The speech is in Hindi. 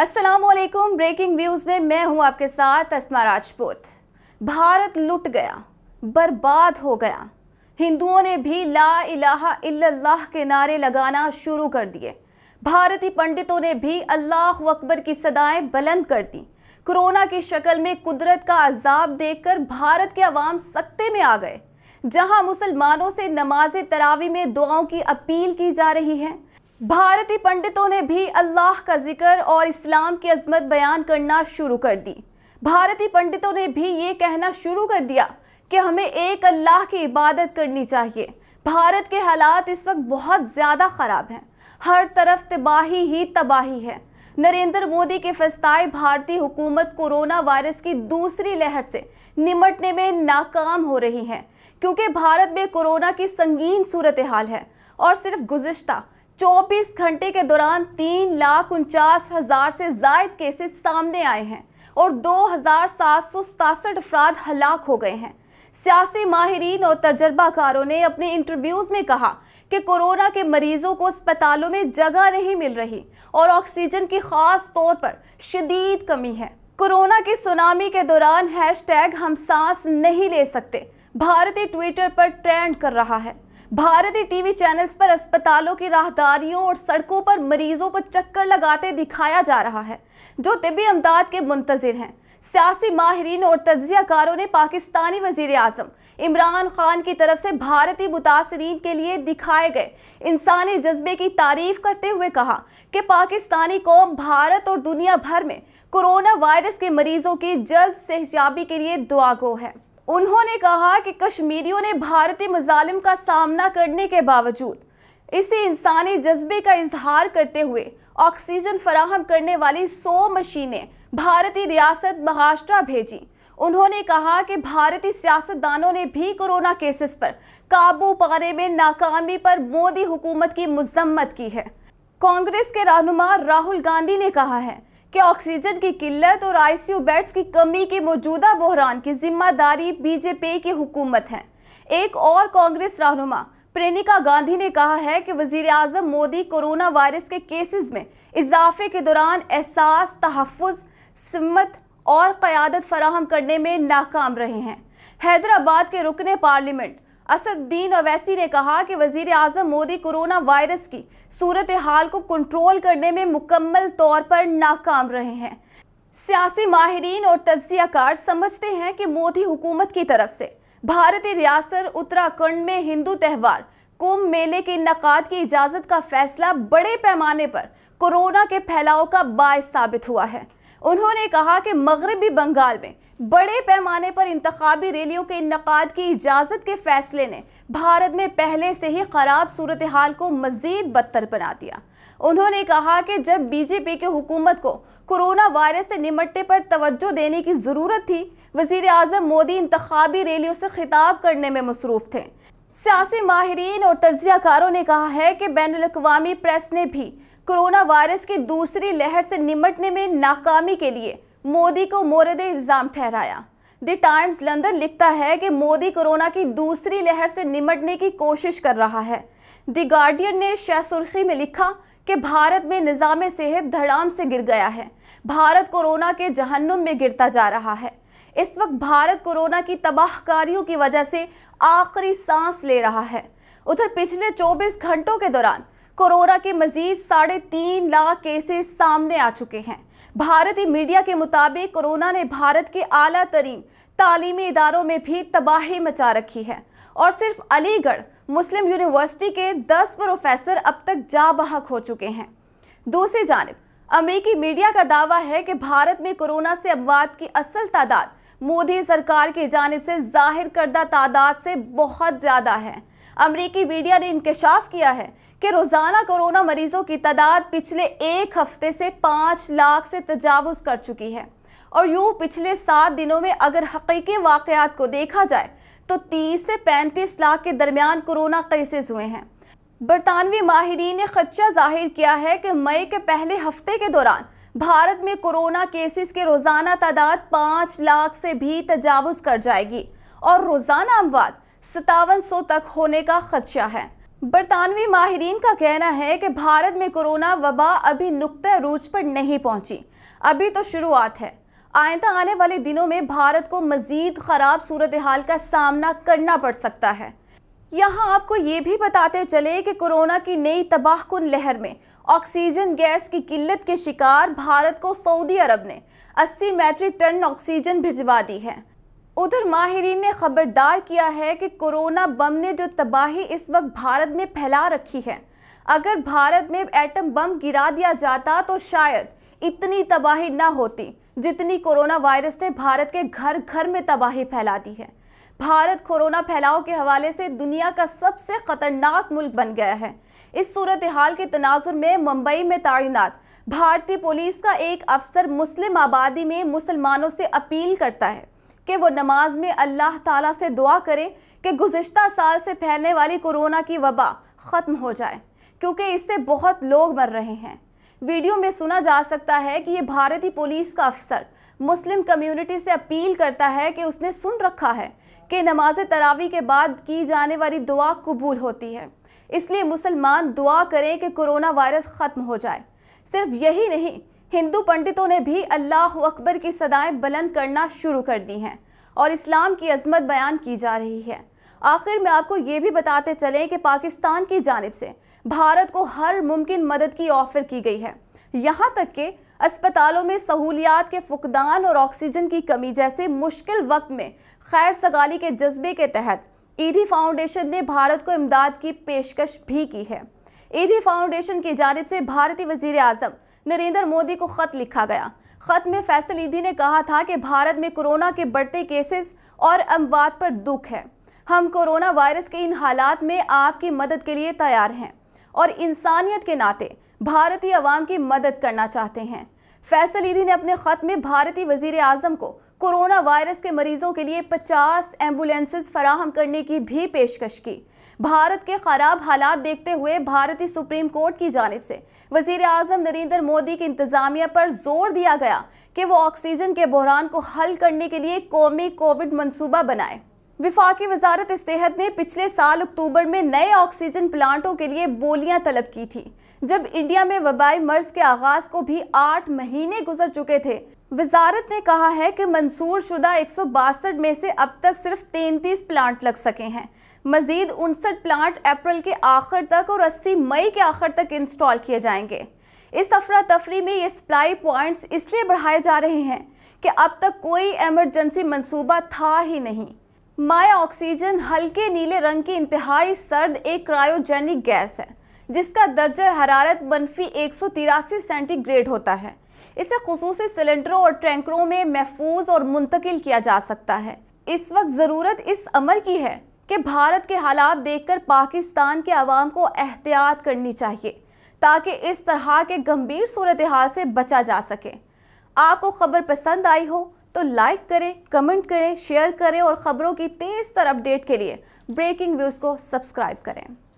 अस्सलाम वालेकुम ब्रेकिंग व्यूज़ में मैं हूं आपके साथ अस्मा राजपूत भारत लुट गया बर्बाद हो गया हिंदुओं ने भी ला इलाहा इल्लल्लाह के नारे लगाना शुरू कर दिए भारतीय पंडितों ने भी अल्लाह अकबर की सदाएं बुलंद कर दी कोरोना की शक्ल में कुदरत का अजाब देखकर भारत के अवाम सकते में आ गए जहां मुसलमानों से नमाज तरावी में दुआओं की अपील की जा रही है भारतीय पंडितों ने भी अल्लाह का जिक्र और इस्लाम की अजमत बयान करना शुरू कर दी भारतीय पंडितों ने भी ये कहना शुरू कर दिया कि हमें एक अल्लाह की इबादत करनी चाहिए भारत के हालात इस वक्त बहुत ज़्यादा ख़राब हैं हर तरफ तबाही ही तबाही है नरेंद्र मोदी के फस्ताए भारतीय हुकूमत कोरोना वायरस की दूसरी लहर से निमटने में नाकाम हो रही है क्योंकि भारत में कोरोना की संगीन सूरत हाल है और सिर्फ गुजश्ता 24 घंटे के दौरान तीन लाख उनचास हज़ार से जायद केसेस सामने आए हैं और दो हज़ार सात सौ सतासठ अफराद हलाक हो गए हैं सियासी माहरीन और तजर्बाकारों ने अपने इंटरव्यूज़ में कहा कि कोरोना के मरीजों को अस्पतालों में जगह नहीं मिल रही और ऑक्सीजन की खास तौर पर शदीद कमी है कोरोना की सुनामी के दौरान टैग हम सांस नहीं ले सकते भारतीय ट्विटर पर ट्रेंड कर रहा है भारतीय टीवी चैनल्स पर अस्पतालों की राहदारियों और सड़कों पर मरीजों को चक्कर लगाते दिखाया जा रहा है जो तिबी अमदाद के मुंतजर हैं सियासी माहरीन और तजियाकारों ने पाकिस्तानी वजीर अजम इमरान खान की तरफ से भारतीय मुतासरीन के लिए दिखाए गए इंसानी जज्बे की तारीफ करते हुए कहा कि पाकिस्तानी कौम भारत और दुनिया भर में कोरोना वायरस के मरीजों की जल्द सहजाबी के लिए दुआगो है उन्होंने कहा कि कश्मीरियों ने भारतीय मुजालिम का सामना करने के बावजूद इसी इंसानी जज्बे का इजहार करते हुए ऑक्सीजन फराहम करने वाली सौ मशीनें भारतीय रियासत महाराष्ट्र भेजी उन्होंने कहा कि भारतीय सियासतदानों ने भी कोरोना केसेस पर काबू पाने में नाकामी पर मोदी हुकूमत की मजम्मत की है कांग्रेस के रहनुमा राहुल गांधी ने कहा है कि ऑक्सीजन की किल्लत और आईसीयू बेड्स की कमी के मौजूदा बहरान की जिम्मेदारी बीजेपी की हुकूमत है एक और कांग्रेस रहनुमा प्रेनिका गांधी ने कहा है कि वजीर अजम मोदी कोरोना वायरस के केसेस में इजाफे के दौरान एहसास तहफ़ समत और क़्यादत फराहम करने में नाकाम रहे हैं हैदराबाद के रुकने पार्लियामेंट असदुद्दीन अवैसी ने कहा कि वजीर अजम मोदी कोरोना वायरस की सूरत हाल को कंट्रोल करने में मुकम्मल तौर पर नाकाम रहे हैं सियासी माहरीन और तजियाकार समझते हैं कि मोदी हुकूमत की तरफ से भारतीय रियासत उत्तराखंड में हिंदू त्यौहार कुंभ मेले के इनकाद की इजाज़त का फैसला बड़े पैमाने पर कोरोना के फैलाव का बायस साबित हुआ है उन्होंने कहा कि मगरबी बंगाल में बड़े पैमाने पर इंतबी रैलियों के इनका की इजाज़त के फैसले ने भारत में पहले से ही ख़राब सूरत हाल को मज़ीद बदतर बना दिया उन्होंने कहा कि जब बीजेपी के हुकूमत को कोरोना वायरस से निमटने पर तवज्जो देने की ज़रूरत थी वजीर अजम मोदी इंतबी रैलियों से खिताब करने में मसरूफ़ थे सियासी माहरीन और तजियाकारों ने कहा है कि बैन अवी प्रेस ने भी कोरोना वायरस की दूसरी लहर से निमटने में नाकामी के लिए मोदी को मोरद इल्ज़ाम ठहराया द टाइम्स लंदन लिखता है कि मोदी कोरोना की दूसरी लहर से निमटने की कोशिश कर रहा है द गार्डियन ने शह सुर्खी में लिखा कि भारत में निज़ाम सेहत धड़ाम से गिर गया है भारत कोरोना के जहन्नुम में गिरता जा रहा है इस वक्त भारत कोरोना की तबाहकारियों की वजह से आखिरी सांस ले रहा है उधर पिछले 24 घंटों के दौरान कोरोना के मजीद साढ़े तीन लाख केसेस सामने आ चुके हैं भारतीय मीडिया के मुताबिक कोरोना ने भारत के आला तरीन तालीमी इदारों में भी तबाही मचा रखी है और सिर्फ अलीगढ़ मुस्लिम यूनिवर्सिटी के 10 प्रोफेसर अब तक जा बहक हो चुके हैं दूसरी जानब अमरीकी मीडिया का दावा है कि भारत में कोरोना से अमवात की असल तादाद मोदी सरकार की जानब से जाहिर करदा तादाद से बहुत ज़्यादा है अमरीकी मीडिया ने इंकशाफ किया है कि रोज़ाना कोरोना मरीज़ों की तादाद पिछले एक हफ्ते से पाँच लाख से तजावज़ कर चुकी है और यूँ पिछले सात दिनों में अगर हकीकी वाकयात को देखा जाए तो तीस से पैंतीस लाख के दरमियान कोरोना केसेस हुए हैं बरतानवी माहरीन ने खदशा जाहिर किया है कि मई के पहले हफ्ते के दौरान भारत में कोरोना केसेस के रोजाना तादाद पाँच लाख से भी तजावज कर जाएगी और रोजाना अमवाद सतावन सौ तक होने का खदशा है बरतानवी माहरीन का कहना है कि भारत में कोरोना वबा अभी नुकतः रूज पर नहीं पहुंची अभी तो शुरुआत है आयता आने वाले दिनों में भारत को मजीद खराब सूरत हाल का सामना करना पड़ सकता है यहाँ आपको ये भी बताते चले कि कोरोना की नई तबाहकुन लहर में ऑक्सीजन गैस की किल्लत के शिकार भारत को सऊदी अरब ने 80 मैट्रिक टन ऑक्सीजन भिजवा दी है उधर माहरीन ने खबरदार किया है कि कोरोना बम ने जो तबाही इस वक्त भारत में फैला रखी है अगर भारत में एटम बम गिरा दिया जाता तो शायद इतनी तबाही ना होती जितनी कोरोना वायरस ने भारत के घर घर में तबाही फैला दी है भारत कोरोना फैलाव के हवाले से दुनिया का सबसे खतरनाक मुल्क बन गया है इस सूरत हाल के तनाजुर में मुंबई में तैनात भारतीय पुलिस का एक अफसर मुस्लिम आबादी में मुसलमानों से अपील करता है कि वो नमाज में अल्लाह ताला से दुआ करें कि गुजशत साल से फैलने वाली कोरोना की वबा ख़त्म हो जाए क्योंकि इससे बहुत लोग मर रहे हैं वीडियो में सुना जा सकता है कि ये भारतीय पुलिस का अफसर मुस्लिम कम्युनिटी से अपील करता है कि उसने सुन रखा है कि नमाज तरावी के बाद की जाने वाली दुआ कबूल होती है इसलिए मुसलमान दुआ करें कि कोरोना वायरस ख़त्म हो जाए सिर्फ यही नहीं हिंदू पंडितों ने भी अल्लाह अकबर की सदाएं बुलंद करना शुरू कर दी हैं और इस्लाम की अजमत बयान की जा रही है आखिर में आपको ये भी बताते चलें कि पाकिस्तान की जानब से भारत को हर मुमकिन मदद की ऑफर की गई है यहाँ तक कि अस्पतालों में सहूलियात के फुकदान और ऑक्सीजन की कमी जैसे मुश्किल वक्त में खैर सगाली के जज्बे के तहत ईदी फाउंडेशन ने भारत को इमदाद की पेशकश भी की है ईदी फाउंडेशन की जानब से भारतीय वजीर अजम नरेंद्र मोदी को ख़त लिखा गया ख़त में फैसल ईदी ने कहा था कि भारत में कोरोना के बढ़ते केसेस और अमवात पर दुख है हम कोरोना वायरस के इन हालात में आपकी मदद के लिए तैयार हैं और इंसानियत के नाते भारतीय अवाम की मदद करना चाहते हैं फैसल ईदी ने अपने खत में भारतीय वजीर आजम को कोरोना वायरस के मरीजों के लिए 50 एम्बुलेंसेज फराहम करने की भी पेशकश की भारत के खराब हालात देखते हुए भारतीय सुप्रीम कोर्ट की जानब से वजीर अजम नरेंद्र मोदी की इंतजामिया पर जोर दिया गया कि वो ऑक्सीजन के बहरान को हल करने के लिए कौमी कोविड मनसूबा बनाए विफाकी वजारत सेहत ने पिछले साल अक्टूबर में नए ऑक्सीजन प्लांटों के लिए बोलियां तलब की थी जब इंडिया में वबाई मर्ज के आगाज को भी आठ महीने गुजर चुके थे वजारत ने कहा है कि मंसूर शुदा एक में से अब तक सिर्फ तैंतीस प्लांट लग सके हैं मजीद उनसठ प्लांट अप्रैल के आखिर तक और 80 मई के आखिर तक इंस्टॉल किए जाएंगे इस अफरा तफरी में ये सप्लाई पॉइंट्स इसलिए बढ़ाए जा रहे हैं कि अब तक कोई एमरजेंसी मंसूबा था ही नहीं माया ऑक्सीजन हल्के नीले रंग की इंतहाई सर्द एक क्रायोजेनिक गैस है जिसका दर्ज हरारत मनफी एक सेंटीग्रेड होता है इसे खसूस सिलेंडरों और टैंकरों में महफूज और मुंतकिल किया जा सकता है इस वक्त ज़रूरत इस अमर की है कि भारत के हालात देखकर पाकिस्तान के आवाम को एहतियात करनी चाहिए ताकि इस तरह के गंभीर सूरत हाल से बचा जा सके आपको खबर पसंद आई हो तो लाइक करें कमेंट करें शेयर करें और ख़बरों की तेज़ तर अपडेट के लिए ब्रेकिंग व्यूज़ को सब्सक्राइब करें